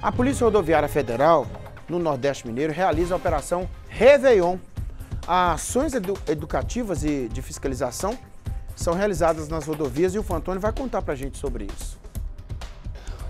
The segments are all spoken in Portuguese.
A Polícia Rodoviária Federal, no Nordeste Mineiro, realiza a Operação Réveillon. Ações edu educativas e de fiscalização são realizadas nas rodovias e o Fantônio vai contar para a gente sobre isso.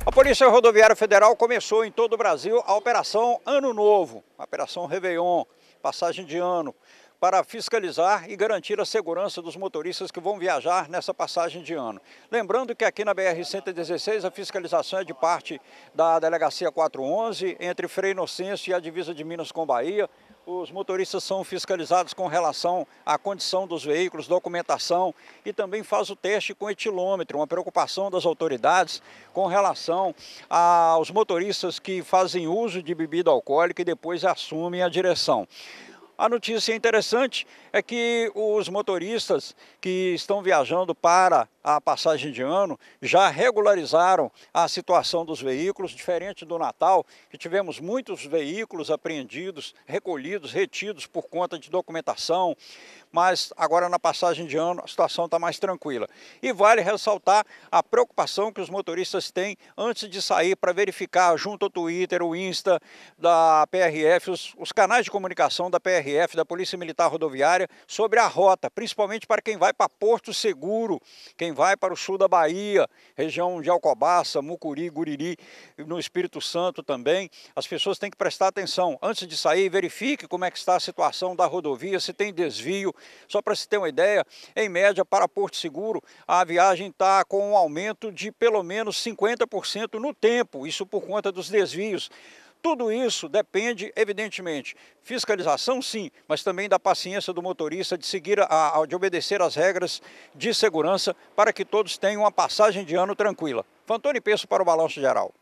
A Polícia Rodoviária Federal começou em todo o Brasil a Operação Ano Novo, a Operação Réveillon, passagem de ano para fiscalizar e garantir a segurança dos motoristas que vão viajar nessa passagem de ano. Lembrando que aqui na BR-116 a fiscalização é de parte da Delegacia 411, entre Frei Inocêncio e a divisa de Minas com Bahia. Os motoristas são fiscalizados com relação à condição dos veículos, documentação e também faz o teste com etilômetro, uma preocupação das autoridades com relação aos motoristas que fazem uso de bebida alcoólica e depois assumem a direção. A notícia interessante é que os motoristas que estão viajando para a passagem de ano já regularizaram a situação dos veículos, diferente do Natal, que tivemos muitos veículos apreendidos, recolhidos, retidos por conta de documentação, mas agora na passagem de ano a situação está mais tranquila. E vale ressaltar a preocupação que os motoristas têm antes de sair para verificar junto ao Twitter, o Insta da PRF, os, os canais de comunicação da PRF PRF, da Polícia Militar Rodoviária, sobre a rota, principalmente para quem vai para Porto Seguro, quem vai para o sul da Bahia, região de Alcobaça, Mucuri, Guriri, no Espírito Santo também. As pessoas têm que prestar atenção. Antes de sair, verifique como é que está a situação da rodovia, se tem desvio. Só para se ter uma ideia, em média, para Porto Seguro, a viagem está com um aumento de pelo menos 50% no tempo, isso por conta dos desvios. Tudo isso depende, evidentemente, fiscalização sim, mas também da paciência do motorista de seguir, a, a, de obedecer às regras de segurança para que todos tenham uma passagem de ano tranquila. Fantoni Peço para o Balanço Geral.